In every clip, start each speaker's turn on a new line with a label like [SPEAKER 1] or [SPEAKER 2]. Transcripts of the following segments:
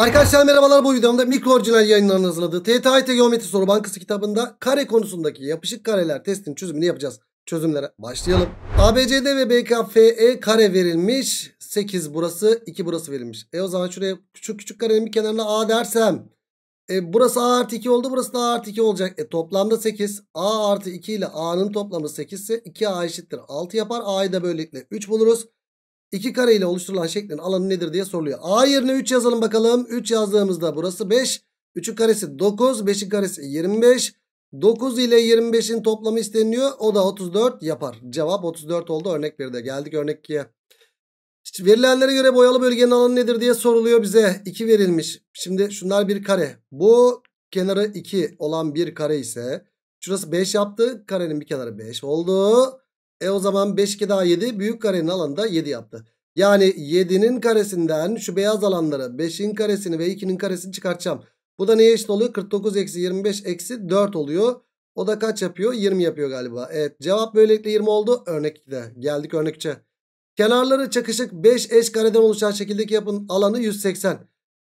[SPEAKER 1] Arkadaşlar merhabalar bu videomda mikro orijinal yayınlarının hazırladığı TTIT Geometri Soru Bankası kitabında kare konusundaki yapışık kareler testinin çözümünü yapacağız. Çözümlere başlayalım. ABCD ve BKFE kare verilmiş. 8 burası 2 burası verilmiş. E o zaman şuraya küçük küçük karenin bir kenarına A dersem. E burası A artı 2 oldu burası da A artı 2 olacak. E toplamda 8. A artı 2 ile A'nın toplamı 8 ise 2A eşittir 6 yapar. A'yı da böylelikle 3 buluruz. 2 kare ile oluşturulan şeklin alanı nedir diye soruluyor. A yerine 3 yazalım bakalım. 3 yazdığımızda burası 5. 3'ün karesi 9. 5'in karesi 25. 9 ile 25'in toplamı isteniyor. O da 34 yapar. Cevap 34 oldu. Örnek 1'de geldik örnek 2'ye. verilenlere göre boyalı bölgenin alanı nedir diye soruluyor bize. 2 verilmiş. Şimdi şunlar bir kare. Bu kenarı 2 olan bir kare ise şurası 5 yaptı. Karenin bir kenarı 5 oldu. E o zaman 5 2 daha 7 büyük karenin alanı da 7 yaptı. Yani 7'nin karesinden şu beyaz alanları 5'in karesini ve 2'nin karesini çıkartacağım. Bu da neye eşit oluyor? 49 eksi 25 eksi 4 oluyor. O da kaç yapıyor? 20 yapıyor galiba. Evet cevap böylelikle 20 oldu. Örnek 2'de geldik örnek 3'e. Kenarları çakışık 5 eş kareden oluşan şekildeki yapın alanı 180.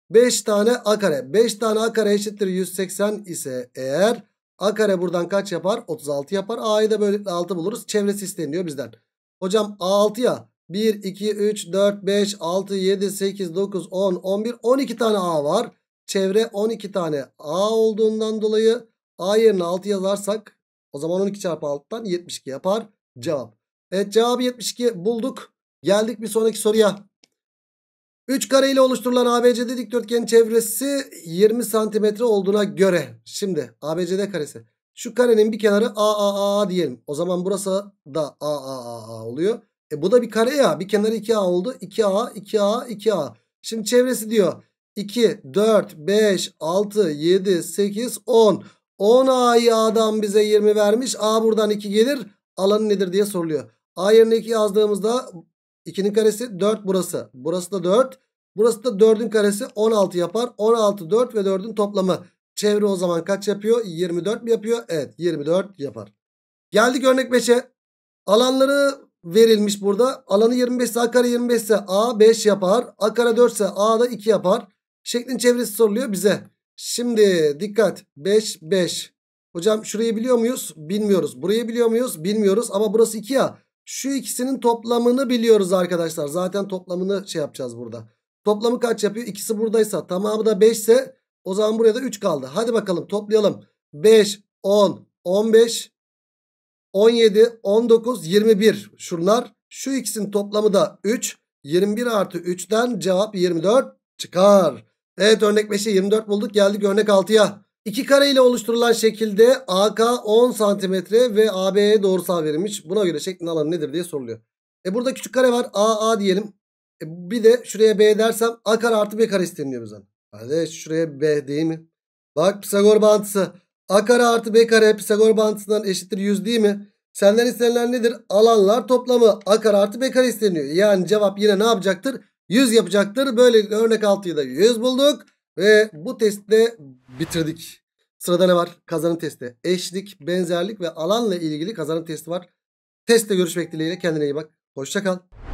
[SPEAKER 1] 5 tane a kare. 5 tane a kare eşittir 180 ise eğer A kare buradan kaç yapar? 36 yapar. A'yı da böylelikle 6 buluruz. Çevresi isteniyor bizden. Hocam A6 ya. 1, 2, 3, 4, 5, 6, 7, 8, 9, 10, 11, 12 tane A var. Çevre 12 tane A olduğundan dolayı A yerine 6 yazarsak o zaman 12 çarpı 6'dan 72 yapar cevap. Evet cevabı 72 bulduk. Geldik bir sonraki soruya. 3 kare ile oluşturulan ABCD dikdörtgenin çevresi 20 santimetre olduğuna göre. Şimdi ABCD karesi. Şu karenin bir kenarı AAA diyelim. O zaman burası da AAA oluyor. E bu da bir kare ya. Bir kenarı 2A oldu. 2A, 2A, 2A. Şimdi çevresi diyor. 2, 4, 5, 6, 7, 8, 10. 10 A'yı A'dan bize 20 vermiş. A buradan 2 gelir. Alanı nedir diye soruluyor. A yerine 2 yazdığımızda 2'nin karesi 4 burası. Burası da 4. Burası da 4'ün karesi 16 yapar. 16, 4 ve 4'ün toplamı. Çevre o zaman kaç yapıyor? 24 mi yapıyor? Evet 24 yapar. Geldik örnek 5'e. Alanları verilmiş burada. Alanı 25 ise A kare 25 ise A 5 yapar. A kare 4 ise A da 2 yapar. Şeklin çevresi soruluyor bize. Şimdi dikkat 5 5. Hocam şurayı biliyor muyuz? Bilmiyoruz. Burayı biliyor muyuz? Bilmiyoruz ama burası 2 ya. Şu ikisinin toplamını biliyoruz arkadaşlar. Zaten toplamını şey yapacağız burada. Toplamı kaç yapıyor? İkisi buradaysa tamamı da 5 ise o zaman buraya da 3 kaldı. Hadi bakalım toplayalım. 5, 10, 15, 17, 19, 21 şunlar. Şu ikisinin toplamı da 3. 21 artı 3'ten cevap 24 çıkar. Evet örnek 5'e 24 bulduk geldik örnek 6'ya. İki kare ile oluşturulan şekilde AK 10 santimetre ve AB'ye doğrusal verilmiş. Buna göre şeklin alanı nedir diye soruluyor. E burada küçük kare var. AA diyelim. E bir de şuraya B dersem A kare artı B kare isteniyor bizden. Kardeş şuraya B değil mi? Bak Pisagor bağıntısı. A kare artı B kare Pisagor bağıntısından eşittir 100 değil mi? Senden istenilen nedir? Alanlar toplamı A kare artı B kare isteniyor. Yani cevap yine ne yapacaktır? 100 yapacaktır. Böylelikle örnek 6'yı da 100 bulduk. Ve bu testte bitirdik. Sırada ne var? Kazanım testi. Eşlik, benzerlik ve alanla ilgili kazanım testi var. Testte görüşmek dileğiyle kendine iyi bak. Hoşçakal.